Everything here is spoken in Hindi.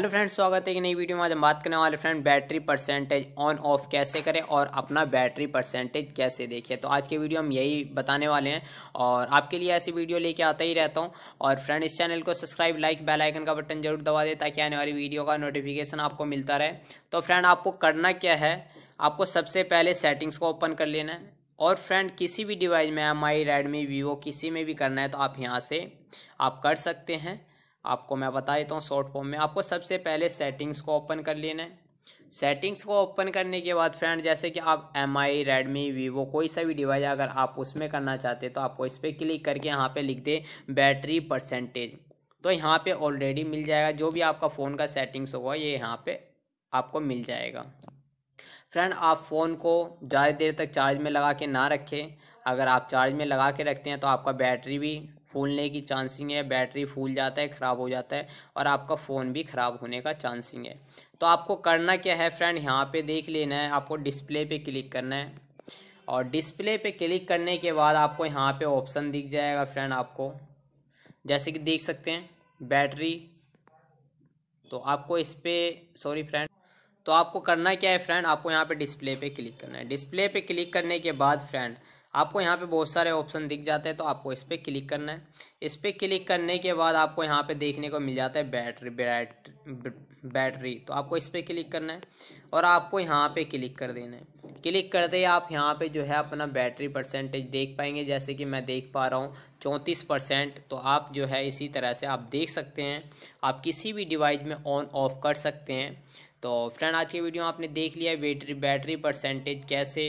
हेलो फ्रेंड स्वागत है कि नई वीडियो में आज हम बात करने वाले friend battery percentage on off कैसे करें और अपना बैटरी परसेंटेज कैसे देखें तो आज के वीडियो हम यही बताने वाले हैं और आपके लिए ऐसी वीडियो लेके आता ही रहता हूं और फ्रेंड इस चैनल को सब्सक्राइब लाइक बेल आइकन का बटन जरूर दबा दें ताकि आने वाली वीडियो का नोटिफिकेशन आपको मिलता रहे तो फ्रेंड आपको करना क्या है आपको सबसे पहले सेटिंग्स को ओपन कर लेना है और फ्रेंड किसी भी डिवाइस में एम आई रेडमी वीवो किसी में भी करना है तो आप यहाँ से आप कर सकते हैं आपको मैं बता देता हूँ शॉर्ट फॉर्म में आपको सबसे पहले सेटिंग्स को ओपन कर लेना है सेटिंग्स को ओपन करने के बाद फ्रेंड जैसे कि आप एम आई रेडमी वीवो कोई सा भी डिवाइस अगर आप उसमें करना चाहते तो आपको इस पर क्लिक करके यहाँ पे लिख दे बैटरी परसेंटेज तो यहाँ पे ऑलरेडी मिल जाएगा जो भी आपका फ़ोन का सेटिंग्स होगा ये यहाँ पे आपको मिल जाएगा फ्रेंड आप फ़ोन को ज़्यादा देर तक चार्ज में लगा के ना रखें अगर आप चार्ज में लगा के रखते हैं तो आपका बैटरी भी फूलने की चांसिंग है बैटरी फूल जाता है ख़राब हो जाता है और आपका फ़ोन भी ख़राब होने का चांसिंग है तो आपको करना क्या है फ्रेंड यहाँ पे देख लेना है आपको डिस्प्ले पे क्लिक करना है और डिस्प्ले पे क्लिक करने के बाद आपको यहाँ पे ऑप्शन दिख जाएगा फ्रेंड आपको जैसे कि देख सकते हैं बैटरी तो आपको इस पर सॉरी फ्रेंड तो आपको करना क्या है फ्रेंड आपको यहाँ पे डिस्प्ले पे क्लिक करना है डिस्प्ले पे क्लिक करने के बाद फ्रेंड आपको यहाँ पे बहुत सारे ऑप्शन दिख जाते हैं तो आपको इस पर क्लिक करना है इस पर क्लिक करने के बाद आपको यहाँ पे देखने को मिल जाता है बैटरी बैटरी तो आपको इस पर क्लिक करना है और आपको यहाँ पे क्लिक कर देना है क्लिक करते ही आप यहाँ पे जो है अपना बैटरी परसेंटेज देख पाएंगे जैसे कि मैं देख पा रहा हूँ चौंतीस परसेंट तो आप जो है इसी तरह से आप देख सकते हैं आप किसी भी डिवाइस में ऑन ऑफ कर सकते हैं तो फ्रेंड आज की वीडियो आपने देख लिया बैटरी बैटरी परसेंटेज कैसे